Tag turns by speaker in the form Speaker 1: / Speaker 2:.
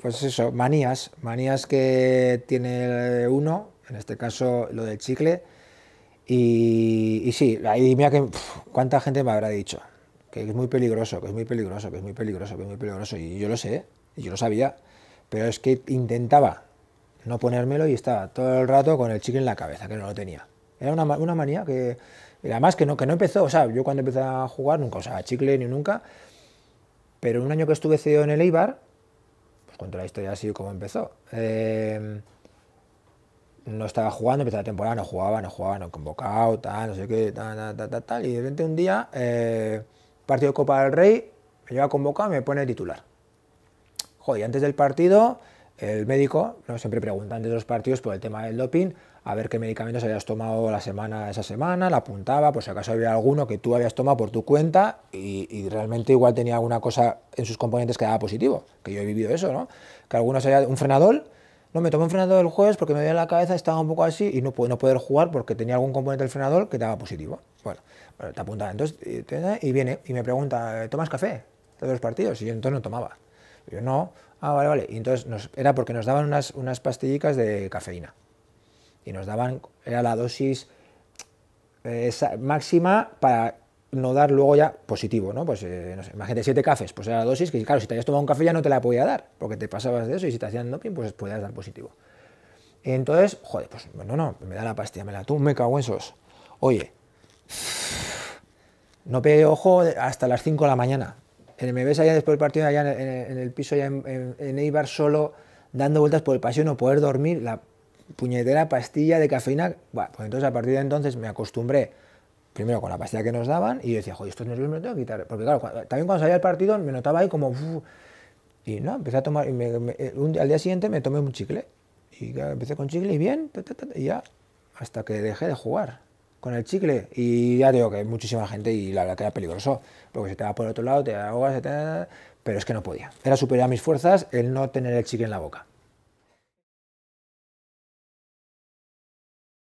Speaker 1: Pues eso, manías, manías que tiene uno, en este caso lo del chicle, y, sí, ahí mira que cuánta gente me habrá dicho que es muy peligroso, que es muy peligroso, que es muy peligroso, que es muy peligroso, y yo lo sé, y yo lo sabía, pero es que intentaba no ponérmelo y estaba todo el rato con el chicle en la cabeza, que no lo tenía. Era una, una manía que, además que no, que no empezó, o sea, yo cuando empecé a jugar nunca usaba chicle ni nunca, pero un año que estuve cedido en el Eibar, contra la historia así como empezó. Em, no estaba jugando, empezó la temporada, no jugaba, no jugaba, no convocado, tal, no sé qué, tal, tal, tal, tal. Y de repente un día, eh, partido de Copa del Rey, me lleva convocado y me pone titular. Joder, antes del partido el médico, ¿no? siempre pregunta antes de los partidos por el tema del doping, a ver qué medicamentos habías tomado la semana esa semana, la apuntaba, por si acaso había alguno que tú habías tomado por tu cuenta y, realmente igual tenía alguna cosa en sus componentes que daba positivo, que yo he vivido eso, ¿no? Que algunos haya... un frenador, no, me tomé un frenador el jueves porque me veía la cabeza, estaba un poco así y no, no poder jugar porque tenía algún componente del frenador que daba positivo. Bueno, te apuntaba entonces eh, y viene y me pregunta, ¿tomas café? De los partidos y yo entonces no tomaba yo, no, ah, vale, vale. Y entonces era porque nos daban unas, unas de cafeína. Y nos daban, era la dosis eh, máxima para no dar luego ya positivo, ¿no? Pues eh, no sé, imagínate siete cafés, pues era la dosis que claro, si te habías tomado un café ya no te la podía dar, porque te pasabas de eso y si te hacían doping, pues podías dar positivo. Entonces, joder, pues no, no, me da la pastilla, me la tú, me cago en esos. Oye, no pegué ojo hasta las 5 de la mañana me ves allá después del partido, allá en, el piso, en, Eibar, solo dando vueltas por el paseo, no poder dormir, la puñetera pastilla de cafeína. Bueno, pues entonces a partir de entonces me acostumbré, primero con la pastilla que nos daban, y yo decía, joder, es lo me tengo que quitar. Porque claro, también cuando salía el partido me notaba ahí como... y no, empecé a tomar, y eh, al día siguiente me tomé un chicle. Y empecé con chicle y bien, y ya, hasta que dejé de jugar con el chicle. Y ya te digo que hay muchísima gente y la verdad que era peligroso, porque se te va por el otro lado, te ahogas, pero es que no podía. Era superior a mis fuerzas el no tener el chicle en la boca.